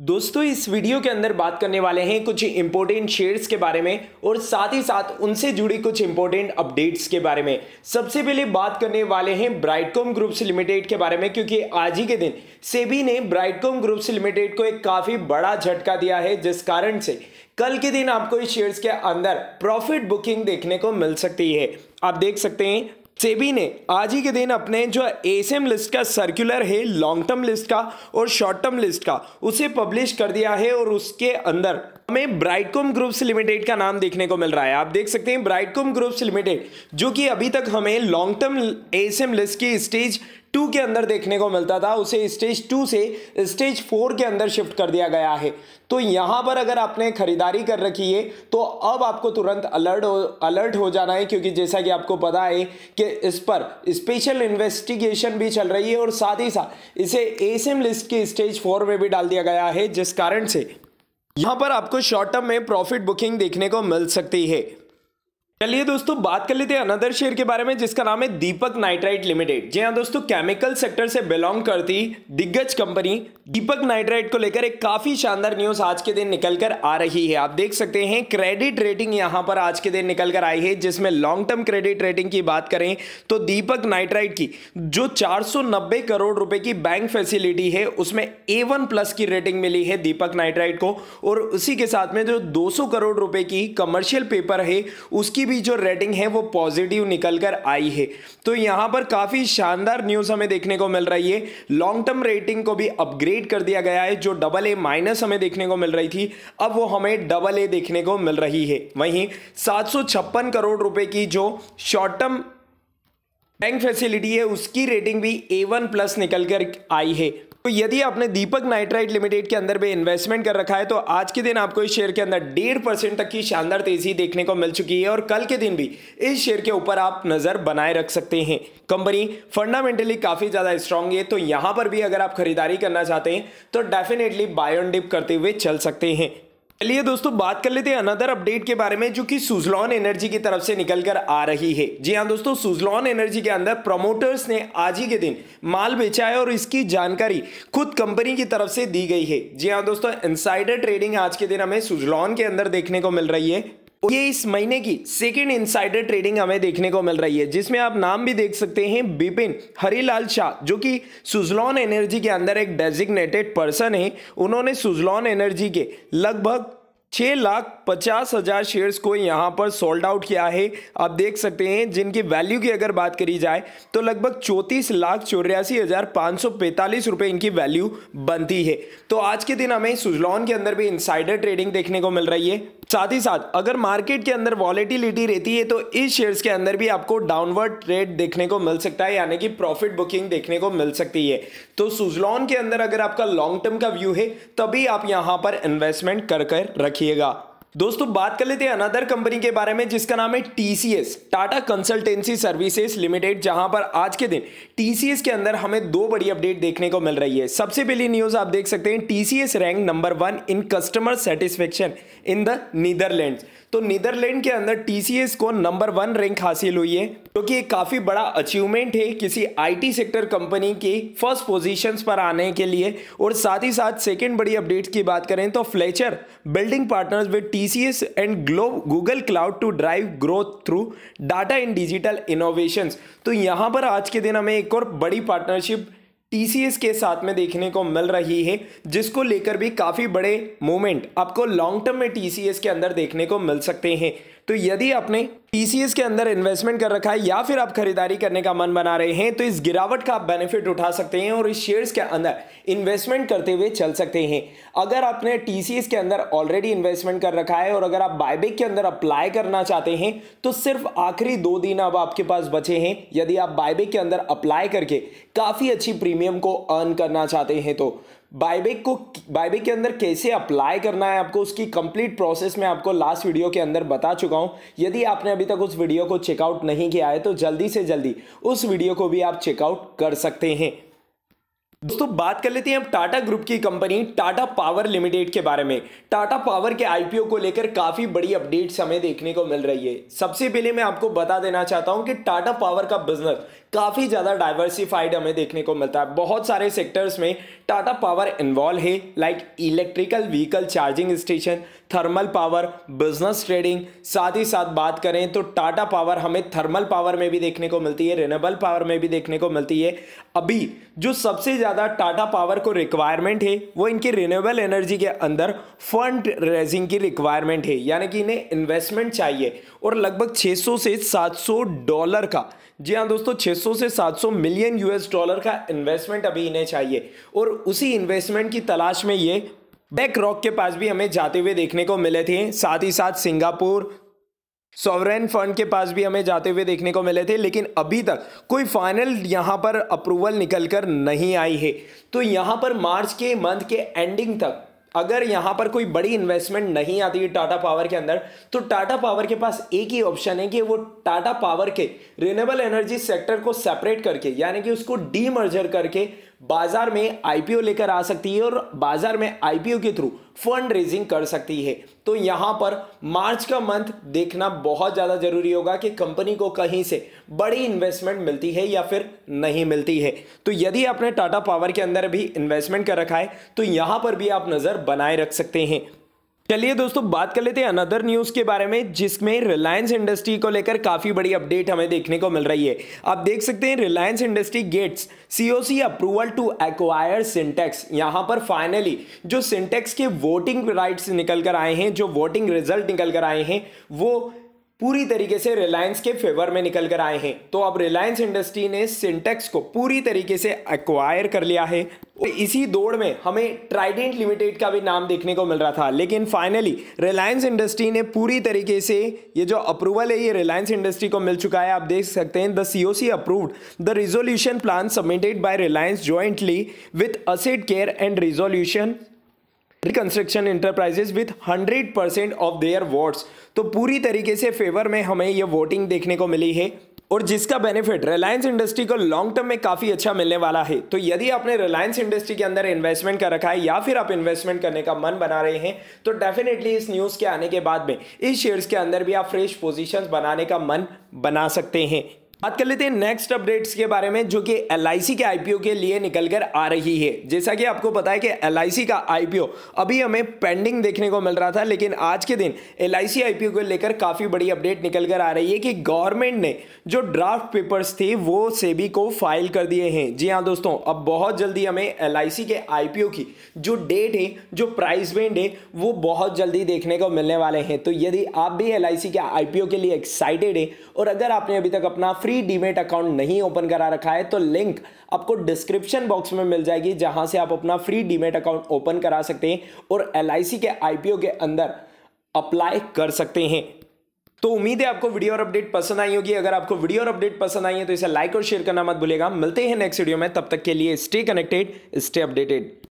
दोस्तों इस वीडियो के अंदर बात करने वाले हैं कुछ इंपॉर्टेंट शेयर्स के बारे में और साथ ही साथ उनसे जुड़ी कुछ इंपॉर्टेंट अपडेट्स के बारे में सबसे पहले बात करने वाले हैं ब्राइटकॉम ग्रुप्स लिमिटेड के बारे में क्योंकि आज ही के दिन सेबी ने ब्राइटकॉम ग्रुप्स लिमिटेड को एक काफ़ी बड़ा झटका दिया है जिस कारण से कल के दिन आपको इस शेयर्स के अंदर प्रॉफिट बुकिंग देखने को मिल सकती है आप देख सकते हैं सेबी ने आज ही के दिन अपने जो एसएम लिस्ट का सर्कुलर है लॉन्ग टर्म लिस्ट का और शॉर्ट टर्म लिस्ट का उसे पब्लिश कर दिया है और उसके अंदर हमें ब्राइटकॉम ग्रुप्स लिमिटेड का नाम देखने को मिल रहा है आप देख सकते हैं ब्राइटकॉम ग्रुप्स लिमिटेड जो कि अभी तक हमें लॉन्ग टर्म एएसएम लिस्ट की स्टेज टू के अंदर देखने को मिलता था उसे स्टेज टू से स्टेज फोर के अंदर शिफ्ट कर दिया गया है तो यहाँ पर अगर आपने खरीदारी कर रखी है तो अब आपको तुरंत अलर्ट हो अलर्ट हो जाना है क्योंकि जैसा कि आपको पता है कि इस पर स्पेशल इन्वेस्टिगेशन भी चल रही है और साथ ही साथ इसे एसएम लिस्ट के स्टेज फोर में भी डाल दिया गया है जिस कारण से यहां पर आपको शॉर्ट टर्म में प्रॉफिट बुकिंग देखने को मिल सकती है चलिए दोस्तों बात कर लेते हैं अनदर शेयर के बारे में जिसका नाम है दीपक नाइट्राइट लिमिटेड जी हाँ दोस्तों केमिकल सेक्टर से बिलोंग करती दिग्गज कंपनी दीपक नाइट्राइट को लेकर एक काफी शानदार न्यूज आज के दिन निकल कर आ रही है आप देख सकते हैं क्रेडिट रेटिंग यहां पर आज के दिन निकल कर आई है जिसमें लॉन्ग टर्म क्रेडिट रेटिंग की बात करें तो दीपक नाइट्राइट की जो 490 करोड़ रुपए की बैंक फैसिलिटी है उसमें ए वन प्लस की रेटिंग मिली है दीपक नाइट्राइट को और उसी के साथ में जो दो करोड़ रुपए की कमर्शियल पेपर है उसकी भी जो रेटिंग है वो पॉजिटिव निकल कर आई है तो यहां पर काफी शानदार न्यूज हमें देखने को मिल रही है लॉन्ग टर्म रेटिंग को भी अपग्रेड अपग्रेड कर दिया गया है जो डबल ए माइनस हमें देखने को मिल रही थी अब वो हमें डबल ए देखने को मिल रही है वहीं सात करोड़ रुपए की जो शॉर्ट टर्म बैंक फैसिलिटी है उसकी रेटिंग भी ए वन प्लस निकल कर आई है तो यदि आपने दीपक नाइट्राइट लिमिटेड के अंदर भी इन्वेस्टमेंट कर रखा है तो आज के दिन आपको इस शेयर के अंदर डेढ़ परसेंट तक की शानदार तेजी देखने को मिल चुकी है और कल के दिन भी इस शेयर के ऊपर आप नज़र बनाए रख सकते हैं कंपनी फंडामेंटली काफ़ी ज़्यादा स्ट्रांग है तो यहाँ पर भी अगर आप खरीदारी करना चाहते हैं तो डेफिनेटली बायोन डिप करते हुए चल सकते हैं चलिए दोस्तों बात कर लेते हैं अनदर अपडेट के बारे में जो कि सुजलॉन एनर्जी की तरफ से निकल कर आ रही है जी हाँ दोस्तों सुजलॉन एनर्जी के अंदर प्रमोटर्स ने आज ही के दिन माल बेचा है और इसकी जानकारी खुद कंपनी की तरफ से दी गई है जी हाँ दोस्तों इनसाइडर ट्रेडिंग आज के दिन हमें सुजलॉन के अंदर देखने को मिल रही है ये इस महीने की सेकेंड इनसाइडर ट्रेडिंग हमें देखने को मिल रही है जिसमें आप नाम भी देख सकते हैं बिपिन हरिलाल शाह जो कि सुजलॉन एनर्जी के अंदर एक डेजिग्नेटेड पर्सन है उन्होंने सुजलॉन एनर्जी के लगभग छः लाख पचास हज़ार शेयर्स को यहाँ पर सोल्ड आउट किया है आप देख सकते हैं जिनकी वैल्यू की अगर बात करी जाए तो लगभग चौंतीस लाख चौरासी हज़ार पाँच सौ पैंतालीस रुपये इनकी वैल्यू बनती है तो आज के दिन हमें सुजलॉन के अंदर भी इंसाइडर ट्रेडिंग देखने को मिल रही है साथ ही साथ अगर मार्केट के अंदर वॉलेटिलिटी रहती है तो इस शेयर्स के अंदर भी आपको डाउनवर्ड ट्रेड देखने को मिल सकता है यानी कि प्रॉफिट बुकिंग देखने को मिल सकती है तो सुजलॉन के अंदर अगर आपका लॉन्ग टर्म का व्यू है तभी आप यहां पर इन्वेस्टमेंट कर कर रखिएगा दोस्तों बात कर लेते हैं अनदर कंपनी के बारे में जिसका नाम है TCS Tata Consultancy Services Limited जहां पर आज के दिन टीसीएस के अंदर हमें दो बड़ी अपडेट देखने को मिल रही है सबसे पहली न्यूज आप देख सकते हैं TCS rank number one in customer satisfaction in the Netherlands तो नीदरलैंड के अंदर टीसीएस को नंबर वन रैंक हासिल हुई है क्योंकि तो एक काफ़ी बड़ा अचीवमेंट है किसी आईटी सेक्टर कंपनी की फर्स्ट पोजीशंस पर आने के लिए और साथ ही साथ सेकेंड बड़ी अपडेट की बात करें तो Fletcher Building partners with TCS and globe Google Cloud to drive growth through data in digital innovation तो यहाँ पर आज के दिन हमें एक और बड़ी पार्टनरशिप टीसीएस के साथ में देखने को मिल रही है जिसको लेकर भी काफ़ी बड़े मूवमेंट आपको लॉन्ग टर्म में टीसीएस के अंदर देखने को मिल सकते हैं तो यदि आपने टीसीएस के अंदर इन्वेस्टमेंट कर रखा है या फिर आप खरीदारी करने का मन बना रहे हैं तो इस गिरावट का आप बेनिफिट उठा सकते हैं और इस शेयर्स के अंदर इन्वेस्टमेंट करते हुए चल सकते हैं अगर आपने टीसीएस के अंदर ऑलरेडी इन्वेस्टमेंट कर रखा है और अगर आप बायबैक के अंदर अप्लाई करना चाहते हैं तो सिर्फ आखिरी दो दिन अब आपके पास बचे हैं यदि आप बायबैक के अंदर अप्लाई करके काफ़ी अच्छी प्रीमियम को अर्न करना चाहते हैं तो बाइबेक को बाइबिक के अंदर कैसे अप्लाई करना है आपको उसकी कंप्लीट प्रोसेस मैं आपको लास्ट वीडियो के अंदर बता चुका हूं यदि आपने अभी तक उस वीडियो को चेकआउट नहीं किया है तो जल्दी से जल्दी उस वीडियो को भी आप चेकआउट कर सकते हैं दोस्तों बात कर लेते हैं अब टाटा ग्रुप की कंपनी टाटा पावर लिमिटेड के बारे में टाटा पावर के आईपीओ को लेकर काफ़ी बड़ी अपडेट्स हमें देखने को मिल रही है सबसे पहले मैं आपको बता देना चाहता हूं कि टाटा पावर का बिजनेस काफ़ी ज़्यादा डाइवर्सिफाइड हमें देखने को मिलता है बहुत सारे सेक्टर्स में टाटा पावर इन्वॉल्व है like electrical vehicle charging station thermal power business trading साथ ही साथ बात करें तो टाटा पावर हमें थर्मल पावर में भी देखने को मिलती है रिनेबल पावर में भी देखने को मिलती है अभी जो सबसे ज़्यादा टाटा पावर को रिक्वायरमेंट है वो इनकी रिनेबल एनर्जी के अंदर फंड रेजिंग की रिक्वायरमेंट है यानी कि इन्हें इन्वेस्टमेंट चाहिए और लगभग 600 से 700 डॉलर का जी हाँ दोस्तों 600 से 700 मिलियन यूएस डॉलर का इन्वेस्टमेंट अभी इन्हें चाहिए और उसी इन्वेस्टमेंट की तलाश में ये बैक रॉक के पास भी हमें जाते हुए देखने को मिले थे साथ ही साथ सिंगापुर सॉवरेन फंड के पास भी हमें जाते हुए देखने को मिले थे लेकिन अभी तक कोई फाइनल यहाँ पर अप्रूवल निकल कर नहीं आई है तो यहाँ पर मार्च के मंथ के एंडिंग तक अगर यहां पर कोई बड़ी इन्वेस्टमेंट नहीं आती है टाटा पावर के अंदर तो टाटा पावर के पास एक ही ऑप्शन है कि वो टाटा पावर के रिन्यूएबल एनर्जी सेक्टर को सेपरेट करके यानी कि उसको डीमर्जर करके बाजार में आईपीओ लेकर आ सकती है और बाजार में आईपीओ के थ्रू फंड रेजिंग कर सकती है तो यहां पर मार्च का मंथ देखना बहुत ज़्यादा जरूरी होगा कि कंपनी को कहीं से बड़ी इन्वेस्टमेंट मिलती है या फिर नहीं मिलती है तो यदि आपने टाटा पावर के अंदर भी इन्वेस्टमेंट कर रखा है तो यहां पर भी आप नज़र बनाए रख सकते हैं चलिए दोस्तों बात कर लेते हैं अनदर न्यूज के बारे में जिसमें रिलायंस इंडस्ट्री को लेकर काफी बड़ी अपडेट हमें देखने को मिल रही है आप देख सकते हैं Reliance industry gets COC approval to acquire Sintex यहां पर फाइनली जो सिंटेक्स के वोटिंग राइट्स निकल कर आए हैं जो वोटिंग रिजल्ट निकल कर आए हैं वो पूरी तरीके से रिलायंस के फेवर में निकल कर आए हैं तो अब रिलायंस इंडस्ट्री ने सिंटेक्स को पूरी तरीके से एक्वायर कर लिया है तो इसी दौड़ में हमें ट्राइडेंट लिमिटेड का भी नाम देखने को मिल रहा था लेकिन फाइनली रिलायंस इंडस्ट्री ने पूरी तरीके से ये जो अप्रूवल है ये रिलायंस इंडस्ट्री को मिल चुका है आप देख सकते हैं the C O C approved the resolution plan submitted by Reliance jointly with Asset Care and Resolution Reconstruction Enterprises with 100 percent of their votes तो पूरी तरीके से फेवर में हमें यह वोटिंग देखने को मिली है और जिसका बेनिफिट रिलायंस इंडस्ट्री को लॉन्ग टर्म में काफ़ी अच्छा मिलने वाला है तो यदि आपने रिलायंस इंडस्ट्री के अंदर इन्वेस्टमेंट कर रखा है या फिर आप इन्वेस्टमेंट करने का मन बना रहे हैं तो डेफिनेटली इस न्यूज़ के आने के बाद में इस शेयर्स के अंदर भी आप फ्रेश पोजीशंस बनाने का मन बना सकते हैं बात कर लेते हैं नेक्स्ट अपडेट्स के बारे में जो कि एल के आईपीओ के लिए निकल कर आ रही है जैसा कि आपको पता है कि एल का आईपीओ अभी हमें पेंडिंग देखने को मिल रहा था लेकिन आज के दिन एल आईपीओ को लेकर काफ़ी बड़ी अपडेट निकल कर आ रही है कि गवर्नमेंट ने जो ड्राफ्ट पेपर्स थे वो सेबी को फाइल कर दिए हैं जी हाँ दोस्तों अब बहुत जल्दी हमें एल के आई की जो डेट है जो प्राइस बेंड है वो बहुत जल्दी देखने को मिलने वाले हैं तो यदि आप भी एल के आई के लिए एक्साइटेड हैं और अगर आपने अभी तक अपना फ्री फ्री डीमेट अकाउंट नहीं ओपन करा रखा है तो लिंक आपको डिस्क्रिप्शन बॉक्स में मिल जाएगी जहां से आप अपना फ्री डीमेट अकाउंट ओपन करा सकते हैं और एल के आईपीओ के अंदर अप्लाई कर सकते हैं तो उम्मीद है आपको वीडियो और अपडेट पसंद आई होगी अगर आपको वीडियो और अपडेट पसंद आई है तो इसे लाइक और शेयर करना मत भूलेगा मिलते हैं नेक्स्ट वीडियो में तब तक के लिए स्टे कनेक्टेड स्टे अपडेटेड